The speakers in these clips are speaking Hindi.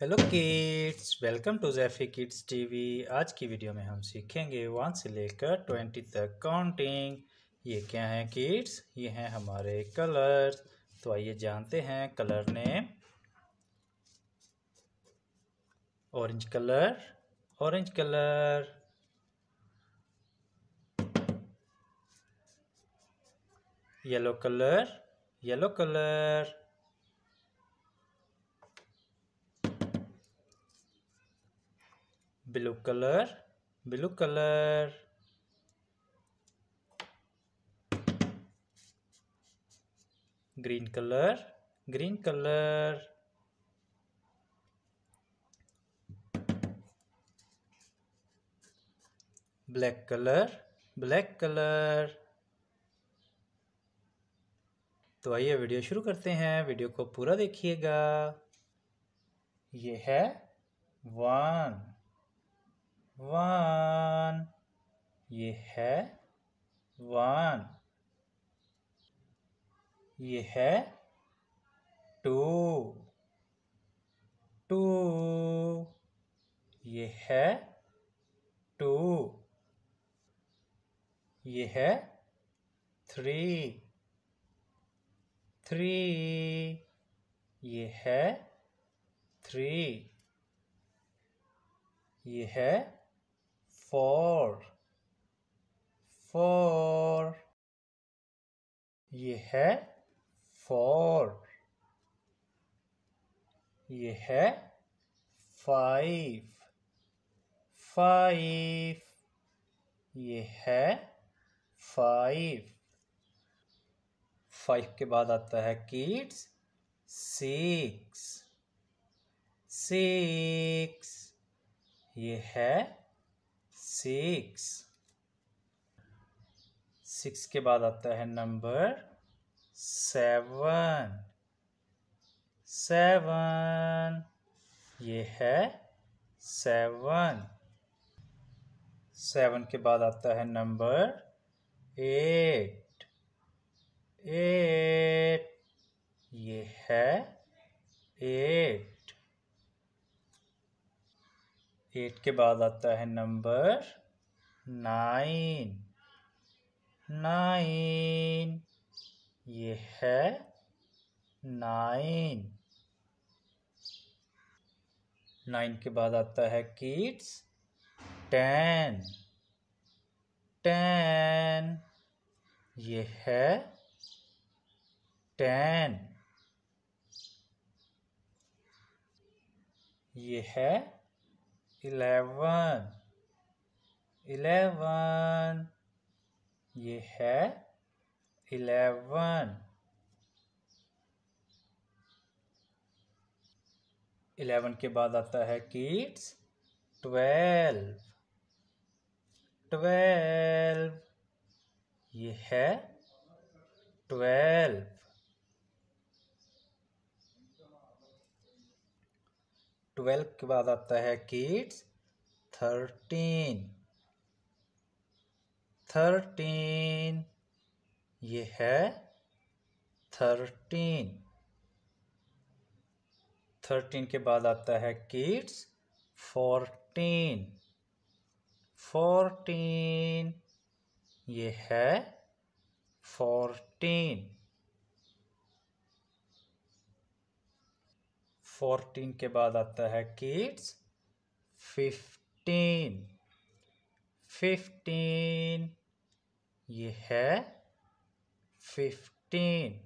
hello kids welcome to Jaffy kids TV आज की वीडियो में हम सीखेंगे वन से लेकर ट्वेंटी तक काउंटिंग ये क्या है किड्स ये हैं हमारे कलर्स तो आइए जानते हैं colour name orange colour orange colour yellow colour yellow colour blue colour blue colour green colour green colour black colour black colour तो आइए वीडियो शुरू करते हैं वीडियो को पूरा देखिएगा ये है वन वन ये है वन ये है टू टू ये है टू ये है थ्री थ्री ये है थ्री ये है फॉर फॉर ये है फॉर ये है फाइव फाइव ये है फाइव फाइव के बाद आता है किड्स सिक्स सिक्स ये है सिक्स सिक्स के बाद आता है नंबर सेवन सेवन ये है सेवन सेवन के बाद आता है नंबर एट एट ये है एट एट के बाद आता है नंबर नाइन नाइन ये है नाइन नाइन के बाद आता है किड्स टेन टेन ये है टेन ये है इलेवन इलेवन ये है इलेवन इलेवन के बाद आता है किड्स ट्वेल्व ट्वेल्व ये है ट्वेल्व ट्वेल्व के बाद आता है किड्स थर्टीन थर्टीन ये है थर्टीन थर्टीन के बाद आता है किड्स फोर्टीन फोर्टीन ये है फोर्टीन फोर्टीन के बाद आता है किड्स फिफ्टीन फिफ्टीन ये है फिफ्टीन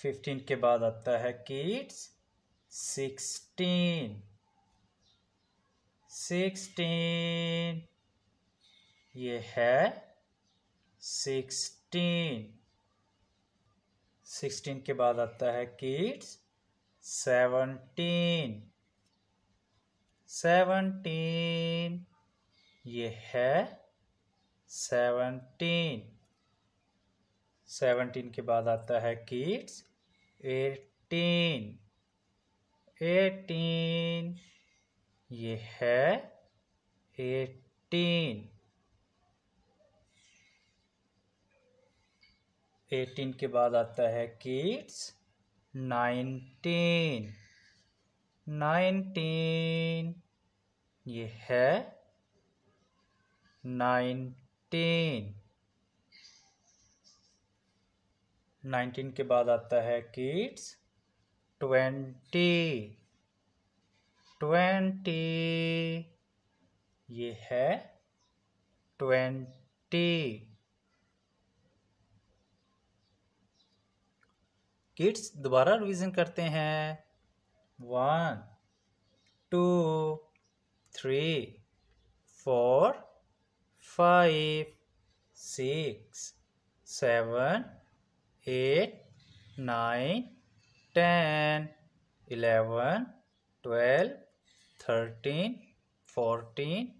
फिफ्टीन के बाद आता है किड्स सिक्सटीन सिक्सटीन ये है सिक्सटीन सिक्सटीन के बाद आता है किड्स सेवनटीन सेवनटीन ये है सेवनटीन सेवनटीन के बाद आता है किड्स एटीन एटीन ये है एटीन एटीन के बाद आता है किड्स नाइनटीन नाइनटीन ये है नाइनटीन नाइनटीन के बाद आता है किड्स ट्वेंटी ट्वेंटी ये है ट्वेंटी किड्स दोबारा रिवीजन करते हैं one two three four five six seven eight nine ten eleven twelve thirteen fourteen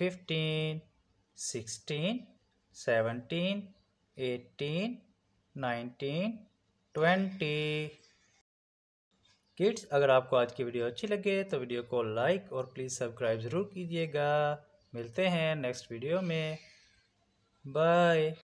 fifteen sixteen seventeen eighteen nineteen twenty kids अगर आपको आज की वीडियो अच्छी लगे तो वीडियो को लाइक और प्लीज़ सब्सक्राइब ज़रूर कीजिएगा मिलते हैं नेक्स्ट वीडियो में बाय